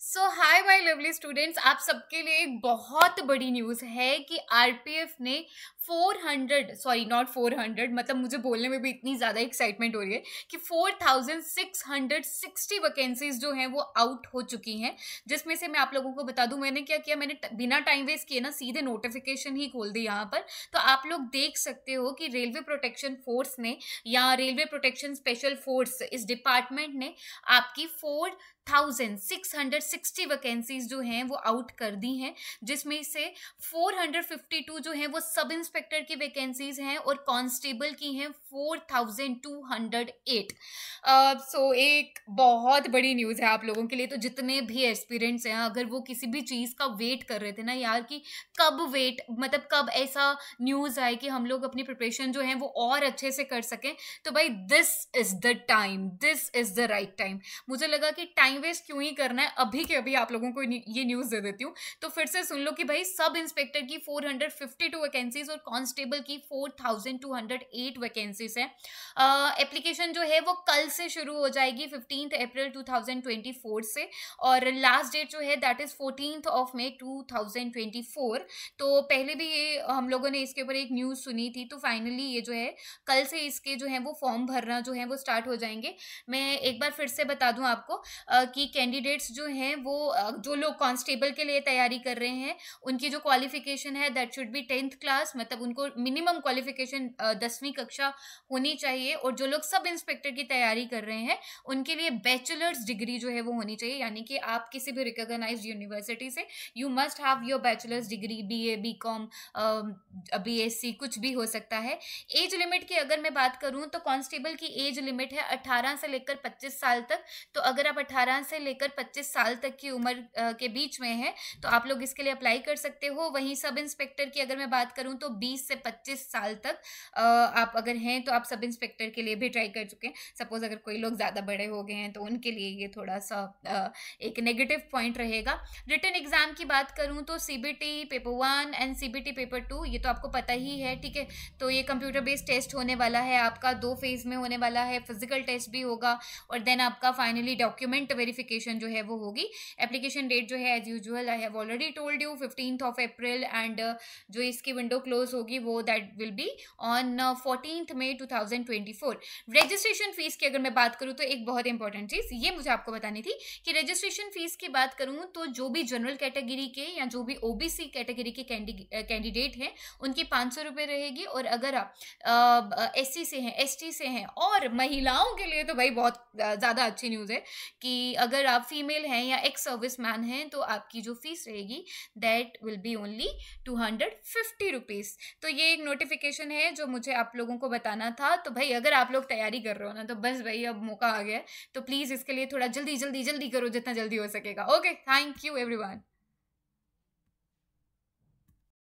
so hi my lovely students आप सबके लिए एक बहुत बड़ी न्यूज़ है कि आर पी एफ ने four hundred sorry not four hundred मतलब मुझे बोलने में भी इतनी ज़्यादा एक्साइटमेंट हो रही है कि four thousand six hundred sixty vacancies जो हैं वो आउट हो चुकी हैं जिसमें से मैं आप लोगों को बता दूं मैंने क्या किया मैंने बिना टाइम वेस्ट किए ना सीधे नोटिफिकेशन ही खोल दी यहाँ पर तो आप लोग देख सकते हो कि रेलवे प्रोटेक्शन फोर्स ने या रेलवे प्रोटेक्शन स्पेशल फोर्स इस डिपार्टमेंट ने आपकी four thousand six hundred sixty vacancies जो हैं वो आउट कर दी हैं जिसमें से फोर हंड्रेड फिफ्टी टू जो हैं वो सब इंस्पेक्टर की वैकेंसीज हैं और कांस्टेबल की हैं four thousand two hundred eight so एक बहुत बड़ी न्यूज़ है आप लोगों के लिए तो जितने भी एक्सपीरियंट्स हैं अगर वो किसी भी चीज़ का वेट कर रहे थे ना यार कि कब वेट मतलब कब ऐसा न्यूज़ आए कि हम लोग अपनी प्रिपरेशन जो है वो और अच्छे से कर सकें तो भाई this is the time this is the right time मुझे लगा कि टाइम वेस्ट क्यों ही करना है अभी अभी के अभी आप लोगों को ये न्यूज़ दे देती हूँ तो फिर से सुन लो कि भाई सब इंस्पेक्टर की 452 वैकेंसीज और कांस्टेबल की 4208 वैकेंसीज हैं एप्लीकेशन जो है वो कल से शुरू हो जाएगी फिफ्टीन अप्रैल 2024 से और लास्ट डेट जो है that is fourteen of May two तो पहले भी ये हम लोगों ने इसके ऊपर एक न्यूज़ सुनी थी तो फाइनली ये जो है कल से इसके जो है वो फॉर्म भरना जो है वो स्टार्ट हो जाएंगे मैं एक बार फिर से बता दूं आपको कि कैंडिडेट्स जो है हैं वो जो लोग कांस्टेबल के लिए तैयारी कर रहे हैं उनकी जो क्वालिफिकेशन है that should be tenth class मतलब उनको मिनिमम क्वालिफिकेशन दसवीं कक्षा होनी चाहिए और जो लोग सब इंस्पेक्टर की तैयारी कर रहे हैं उनके लिए बैचलर्स डिग्री जो है वो होनी चाहिए यानी कि आप किसी भी रिकोगनाइज यूनिवर्सिटी से you must have your bachelor's degree B A B com B S C कुछ भी हो सकता है एज लिमिट की अगर मैं बात करूँ तो कॉन्स्टेबल की एज लिमिट है अट्ठारह से लेकर पच्चीस साल तक तो अगर आप अट्ठारह से लेकर पच्चीस साल तक की उम्र के बीच में है तो आप लोग इसके लिए अप्लाई कर सकते हो वहीं सब इंस्पेक्टर की अगर मैं बात करूँ तो बीस से पच्चीस साल तक आप अगर हैं तो आप सब इंस्पेक्टर के लिए भी ट्राई कर चुके हैं सपोज अगर कोई लोग ज़्यादा बड़े हो गए हैं तो उनके लिए ये थोड़ा सा एक नेगेटिव पॉइंट रहेगा रिटर्न एग्जाम की बात करूँ तो C paper one and C paper two ये तो आपको पता ही है ठीक है तो ये कंप्यूटर बेस्ड टेस्ट होने वाला है आपका दो फेज में होने वाला है फिजिकल टेस्ट भी होगा और देन आपका फाइनली डॉक्यूमेंट वेरिफिकेशन जो है वो होगी जाएगी एप्लीकेशन डेट जो है as usual I have already told you fifteenth of April and जो इसकी विंडो क्लोज होगी वो that will be on fortieth May two registration fees की अगर मैं बात करूँ तो एक बहुत इंपॉर्टेंट चीज़ ये मुझे आपको बतानी थी कि रजिस्ट्रेशन फीस की बात करूँ तो जो भी जनरल कैटेगरी के या जो भी ओबीसी कैटेगरी के कैंडिडेट uh, हैं उनकी पाँच सौ रुपये रहेगी और अगर आप एस से हैं एस से हैं और महिलाओं के लिए तो भाई बहुत ज़्यादा अच्छी न्यूज़ है कि अगर आप फीमेल हैं या या एक्स सर्विस मैन है तो आपकी जो फीस रहेगी that will be only two hundred fifty rupees तो ये एक नोटिफिकेशन है जो मुझे आप लोगों को बताना था तो भाई अगर आप लोग तैयारी कर रहे हो ना तो बस भाई अब मौका आ गया तो प्लीज़ इसके लिए थोड़ा जल्दी जल्दी जल्दी करो जितना जल्दी हो सकेगा ओके थैंक यू एवरीवन